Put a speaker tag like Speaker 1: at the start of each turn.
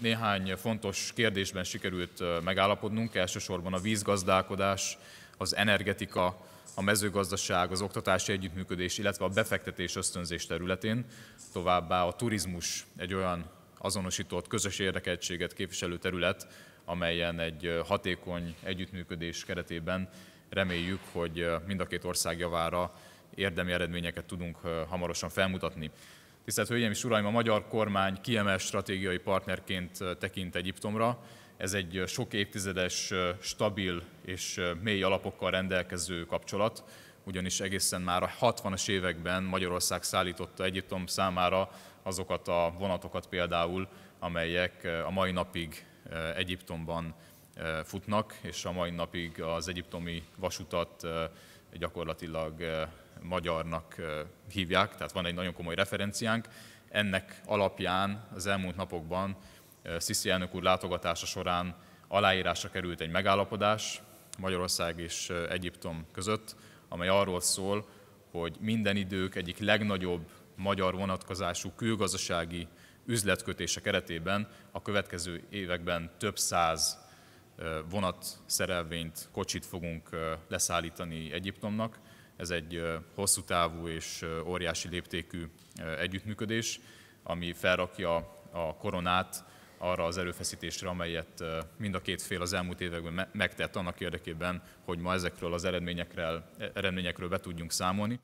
Speaker 1: néhány fontos kérdésben sikerült megállapodnunk, elsősorban a vízgazdálkodás, az energetika, a mezőgazdaság, az oktatási együttműködés, illetve a befektetés ösztönzés területén, továbbá a turizmus egy olyan azonosított közös érdekeltséget képviselő terület, amelyen egy hatékony együttműködés keretében reméljük, hogy mind a két ország javára érdemi eredményeket tudunk hamarosan felmutatni. Tisztelt Hölgyeim és Uraim, a magyar kormány kiemelt stratégiai partnerként tekint Egyiptomra. Ez egy sok évtizedes, stabil és mély alapokkal rendelkező kapcsolat, ugyanis egészen már a 60-as években Magyarország szállította Egyiptom számára azokat a vonatokat például, amelyek a mai napig Egyiptomban futnak, és a mai napig az egyiptomi vasutat gyakorlatilag magyarnak hívják, tehát van egy nagyon komoly referenciánk. Ennek alapján az elmúlt napokban Sziszi elnök úr látogatása során aláírásra került egy megállapodás Magyarország és Egyiptom között, amely arról szól, hogy minden idők egyik legnagyobb magyar vonatkozású külgazdasági üzletkötése keretében a következő években több száz vonat, szerelvényt, kocsit fogunk leszállítani Egyiptomnak. Ez egy hosszú távú és óriási léptékű együttműködés, ami felrakja a koronát arra az erőfeszítésre, amelyet mind a két fél az elmúlt években megtett annak érdekében, hogy ma ezekről az eredményekről, e-, eredményekről be tudjunk számolni.